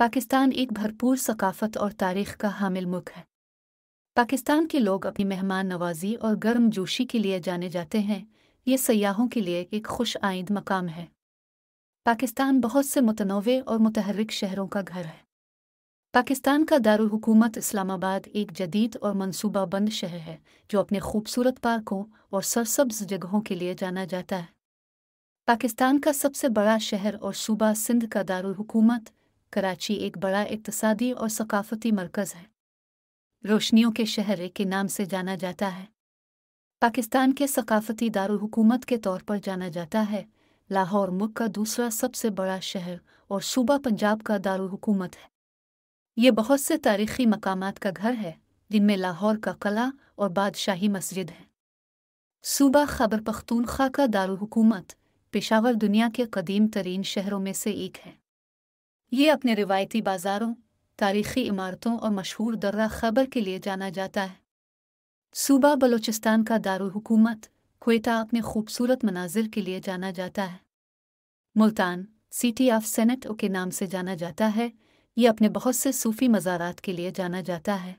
पाकिस्तान एक भरपूर सकाफत और तारीख का हामिल मुल्क है पाकिस्तान के लोग अपनी मेहमान नवाजी और गर्म जोशी के लिए जाने जाते हैं ये सयाहों के लिए एक खुश आइंद मकाम है पाकिस्तान बहुत से मुतनवे और मतहरक शहरों का घर है पाकिस्तान का दारकूमत इस्लामाबाद एक जदीद और मनसूबाबंद शहर है जो अपने खूबसूरत पार्कों और सरसब्ज जगहों के लिए जाना जाता है पाकिस्तान का सबसे बड़ा शहर और सूबा सिंध का दारकूमत कराची एक बड़ा इकतसादी और सकाफती मरकज़ है रोशनियों के शहर के नाम से जाना जाता है पाकिस्तान के सकाफती दारकूमत के तौर पर जाना जाता है लाहौर मुल्क का दूसरा सबसे बड़ा शहर और सूबा पंजाब का दारकूमत है ये बहुत से तारीखी मकाम का घर है जिनमें लाहौर का कला और बादशाही मस्जिद है सूबा खबर पख्तूनख्वा का दारकूमत पेशावर दुनिया के कदीम तरीन शहरों में से एक है ये अपने रिवायती बाज़ारों तारीखी इमारतों और मशहूर दर्रा खबर के लिए जाना जाता है सूबा बलूचिस्तान का दारकूमत कोयटा अपने खूबसूरत मनाजिर के लिए जाना जाता है मुल्तान सिटी ऑफ सेनेट के नाम से जाना जाता है ये अपने बहुत से सूफी मज़ारात के लिए जाना जाता है